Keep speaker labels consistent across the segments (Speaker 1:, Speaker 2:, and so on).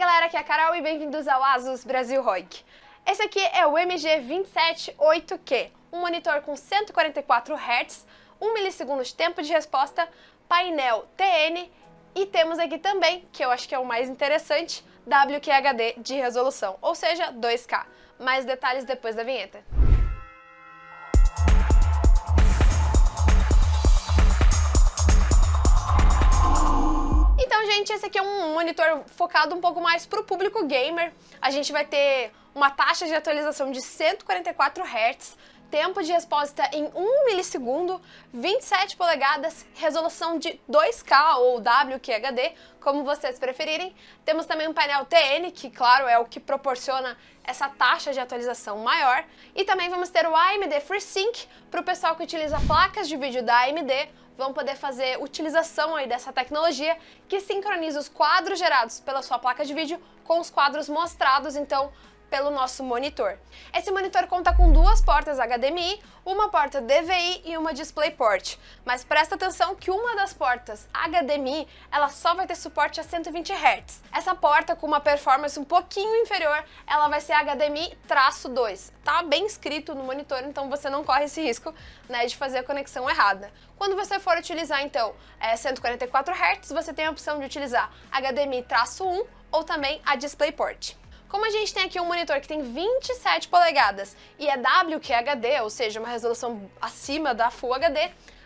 Speaker 1: galera, aqui é a Carol e bem-vindos ao Asus Brasil ROG. Esse aqui é o MG278Q, um monitor com 144 Hz, 1 milissegundo de tempo de resposta, painel TN e temos aqui também, que eu acho que é o mais interessante, WQHD de resolução, ou seja, 2K. Mais detalhes depois da vinheta. Basicamente, esse aqui é um monitor focado um pouco mais para o público gamer. A gente vai ter uma taxa de atualização de 144 Hz, tempo de resposta em 1 milissegundo, 27 polegadas, resolução de 2K ou WQHD, como vocês preferirem. Temos também um painel TN, que claro é o que proporciona essa taxa de atualização maior. E também vamos ter o AMD FreeSync para o pessoal que utiliza placas de vídeo da AMD vão poder fazer utilização aí dessa tecnologia que sincroniza os quadros gerados pela sua placa de vídeo com os quadros mostrados, então pelo nosso monitor. Esse monitor conta com duas portas HDMI, uma porta DVI e uma DisplayPort. Mas presta atenção que uma das portas HDMI, ela só vai ter suporte a 120 Hz. Essa porta com uma performance um pouquinho inferior, ela vai ser HDMI-2. Tá bem escrito no monitor, então você não corre esse risco, né, de fazer a conexão errada. Quando você for utilizar então é 144 Hz, você tem a opção de utilizar HDMI-1 ou também a DisplayPort. Como a gente tem aqui um monitor que tem 27 polegadas e é WQHD, ou seja, uma resolução acima da Full HD,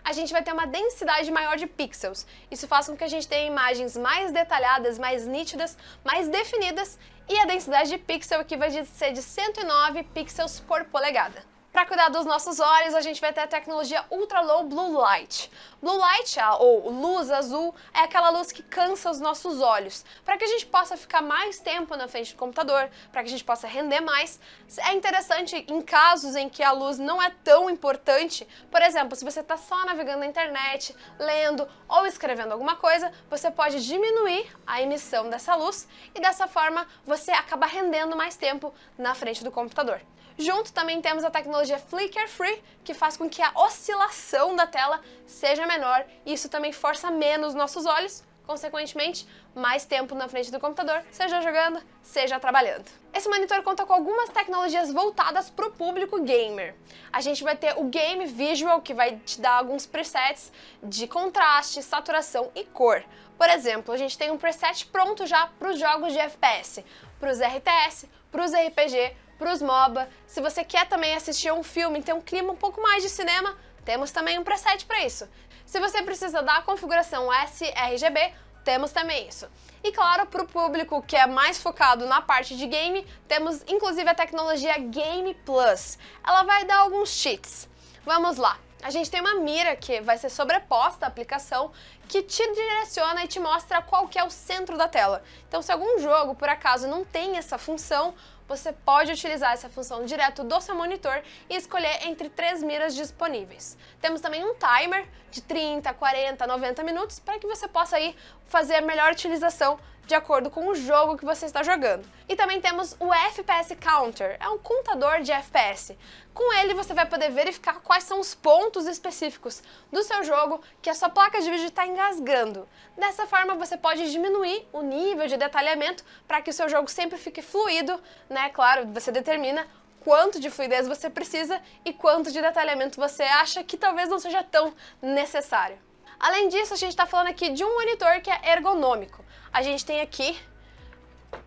Speaker 1: a gente vai ter uma densidade maior de pixels. Isso faz com que a gente tenha imagens mais detalhadas, mais nítidas, mais definidas e a densidade de pixel aqui vai ser de 109 pixels por polegada. Para cuidar dos nossos olhos, a gente vai ter a tecnologia Ultra Low Blue Light. Blue Light, ou luz azul, é aquela luz que cansa os nossos olhos. Para que a gente possa ficar mais tempo na frente do computador, para que a gente possa render mais, é interessante em casos em que a luz não é tão importante. Por exemplo, se você está só navegando na internet, lendo ou escrevendo alguma coisa, você pode diminuir a emissão dessa luz e dessa forma você acaba rendendo mais tempo na frente do computador. Junto também temos a tecnologia tecnologia flicker free, que faz com que a oscilação da tela seja menor e isso também força menos nossos olhos Consequentemente, mais tempo na frente do computador, seja jogando, seja trabalhando. Esse monitor conta com algumas tecnologias voltadas para o público gamer. A gente vai ter o Game Visual, que vai te dar alguns presets de contraste, saturação e cor. Por exemplo, a gente tem um preset pronto já para os jogos de FPS, para os RTS, para os RPG, para os MOBA. Se você quer também assistir um filme, ter um clima um pouco mais de cinema, temos também um preset para isso. Se você precisa da configuração sRGB, temos também isso. E claro, para o público que é mais focado na parte de game, temos inclusive a tecnologia Game Plus. Ela vai dar alguns cheats. Vamos lá. A gente tem uma mira que vai ser sobreposta à aplicação que te direciona e te mostra qual que é o centro da tela. Então, se algum jogo por acaso não tem essa função, você pode utilizar essa função direto do seu monitor e escolher entre três miras disponíveis. Temos também um timer de 30, 40, 90 minutos para que você possa aí fazer a melhor utilização de acordo com o jogo que você está jogando. E também temos o FPS Counter, é um contador de FPS. Com ele você vai poder verificar quais são os pontos específicos do seu jogo que a sua placa de vídeo está engasgando. Dessa forma você pode diminuir o nível de detalhamento para que o seu jogo sempre fique fluido, né? Claro, você determina quanto de fluidez você precisa e quanto de detalhamento você acha que talvez não seja tão necessário. Além disso, a gente está falando aqui de um monitor que é ergonômico a gente tem aqui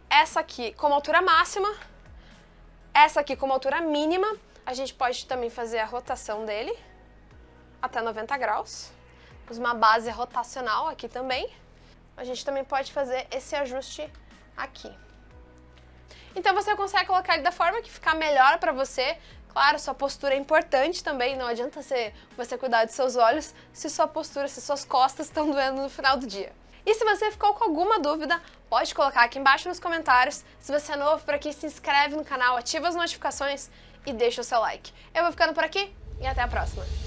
Speaker 1: essa aqui como altura máxima, essa aqui como altura mínima. A gente pode também fazer a rotação dele até 90 graus. usar uma base rotacional aqui também. A gente também pode fazer esse ajuste aqui. Então você consegue colocar ele da forma que ficar melhor para você. Claro, sua postura é importante também, não adianta você, você cuidar dos seus olhos se sua postura, se suas costas estão doendo no final do dia. E se você ficou com alguma dúvida, pode colocar aqui embaixo nos comentários. Se você é novo por aqui, se inscreve no canal, ativa as notificações e deixa o seu like. Eu vou ficando por aqui e até a próxima.